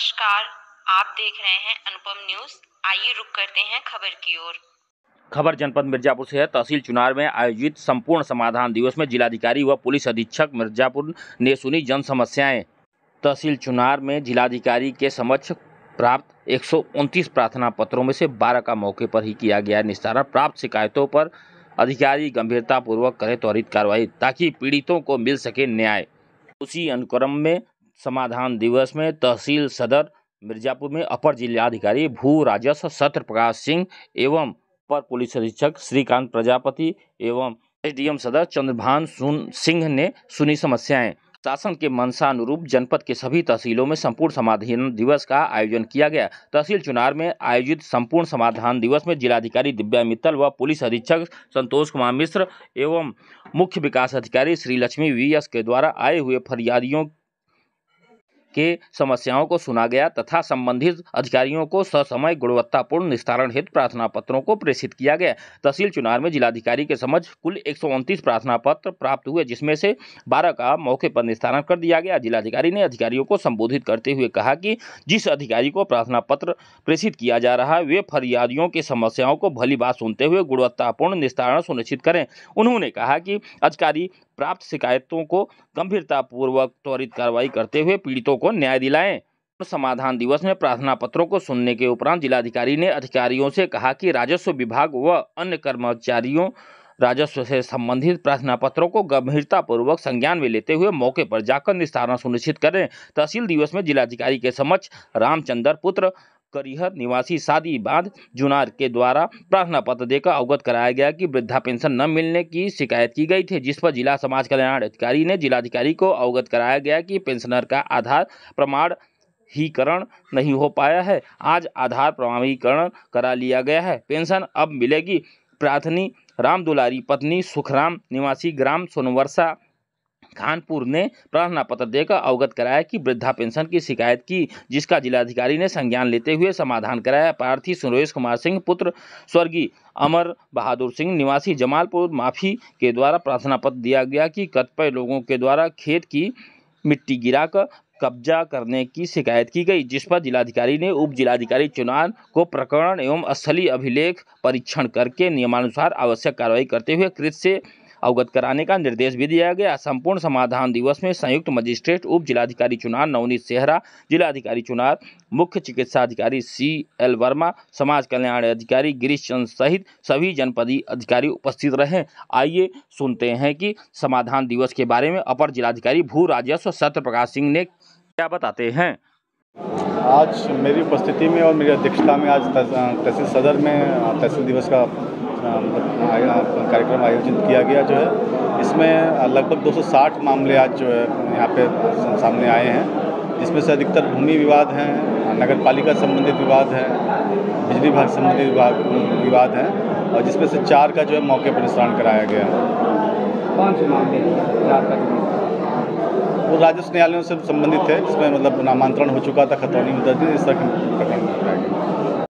नमस्कार आप देख रहे हैं अनुपम न्यूज आइए रुक करते हैं खबर की ओर खबर जनपद मिर्जापुर से है तहसील चुनार में आयोजित संपूर्ण समाधान दिवस में जिलाधिकारी व पुलिस अधीक्षक मिर्जापुर ने सुनी जन समस्याएं तहसील चुनार में जिलाधिकारी के समक्ष प्राप्त एक प्रार्थना पत्रों में से 12 का मौके पर ही किया गया निस्तारण प्राप्त शिकायतों पर अधिकारी गंभीरतापूर्वक करें त्वरित कार्रवाई ताकि पीड़ितों को मिल सके न्याय उसी अनुक्रम में समाधान दिवस में तहसील सदर मिर्जापुर में अपर जिलाधिकारी भू राजस्व सत्र प्रकाश सिंह एवं अपर पुलिस अधीक्षक श्रीकांत प्रजापति एवं एसडीएम सदर चंद्रभान सिंह ने सुनी समस्याएं शासन के मनसानुरूप जनपद के सभी तहसीलों में संपूर्ण समाधान दिवस का आयोजन किया गया तहसील चुनार में आयोजित संपूर्ण समाधान दिवस में जिलाधिकारी दिव्या मित्तल व पुलिस अधीक्षक संतोष कुमार मिश्र एवं मुख्य विकास अधिकारी श्री लक्ष्मी वी एस के द्वारा आए हुए फरियादियों के समस्याओं को सुना गया तथा संबंधित अधिकारियों को ससमय गुणवत्तापूर्ण निस्तारण हित प्रार्थना पत्रों को प्रेषित किया गया तहसील चुनाव में जिलाधिकारी के समझ कुल एक प्रार्थना पत्र प्राप्त हुए जिसमें से बारह का मौके पर निस्तारण कर दिया गया जिलाधिकारी ने अधिकारियों को संबोधित करते हुए कहा कि जिस अधिकारी को प्रार्थना पत्र प्रेषित किया जा रहा है वे फरियादियों की समस्याओं को भली बात सुनते हुए गुणवत्तापूर्ण निस्तारण सुनिश्चित करें उन्होंने कहा कि अधिकारी प्राप्त शिकायतों को गंभीरतापूर्वक त्वरित कार्रवाई करते हुए पीड़ितों को न्याय दिलाएं समाधान दिवस में प्रार्थना पत्रों को सुनने के उपरांत जिलाधिकारी ने अधिकारियों से कहा कि राजस्व विभाग व अन्य कर्मचारियों राजस्व से संबंधित प्रार्थना पत्रों को गंभीरतापूर्वक संज्ञान में लेते हुए मौके पर जाकर निस्तारण सुनिश्चित करें तहसील दिवस में जिलाधिकारी के समक्ष रामचंद्र पुत्र करिहर निवासी शादी बाद जुनार के द्वारा प्रार्थना पत्र देकर अवगत कराया गया कि वृद्धा पेंशन न मिलने की शिकायत की गई थी जिस पर जिला समाज कल्याण अधिकारी ने जिलाधिकारी को अवगत कराया गया कि पेंशनर का आधार प्रमाण ही करण नहीं हो पाया है आज आधार प्रमाणीकरण करा लिया गया है पेंशन अब मिलेगी प्रार्थनी राम दुलारी पत्नी सुखराम निवासी ग्राम सोनवर्षा खानपुर ने प्रार्थना पत्र देकर अवगत कराया कि वृद्धा पेंशन की शिकायत की जिसका जिलाधिकारी ने संज्ञान लेते हुए समाधान कराया प्रार्थी सुरेश कुमार सिंह पुत्र स्वर्गीय अमर बहादुर सिंह निवासी जमालपुर माफी के द्वारा प्रार्थना पत्र दिया गया कि कतिपय लोगों के द्वारा खेत की मिट्टी कर कब्जा करने की शिकायत की गई जिस पर जिलाधिकारी ने उप जिलाधिकारी चुनाव को प्रकरण एवं स्थलीय अभिलेख परीक्षण करके नियमानुसार आवश्यक कार्रवाई करते हुए कृत से अवगत कराने का निर्देश भी दिया गया संपूर्ण समाधान दिवस में संयुक्त मजिस्ट्रेट उप जिलाधिकारी चुनार नवनीत सेहरा जिलाधिकारी चुनार मुख्य चिकित्सा अधिकारी सी एल वर्मा समाज कल्याण अधिकारी गिरीश चंद सहित सभी जनपदीय अधिकारी उपस्थित रहे आइए सुनते हैं कि समाधान दिवस के बारे में अपर जिलाधिकारी भू राजस्व सत्य प्रकाश सिंह ने क्या बताते हैं आज मेरी उपस्थिति में और मेरी अध्यक्षता में आज तहसील सदर में तहसील दिवस का कार्यक्रम आयोजित किया गया जो है इसमें लगभग 260 मामले आज जो है यहाँ पे सामने आए हैं जिसमें से अधिकतर भूमि विवाद हैं नगर पालिका संबंधित विवाद हैं बिजली विभाग संबंधित विवाद विवाद हैं और जिसमें से चार का जो है मौके पर निस्तारण कराया गया है मामले वो राजस्व न्यायालयों से संबंधित थे जिसमें मतलब नामांतरण हो चुका था खतौनी में दर्ज इस तरह के प्रकरण कराया गया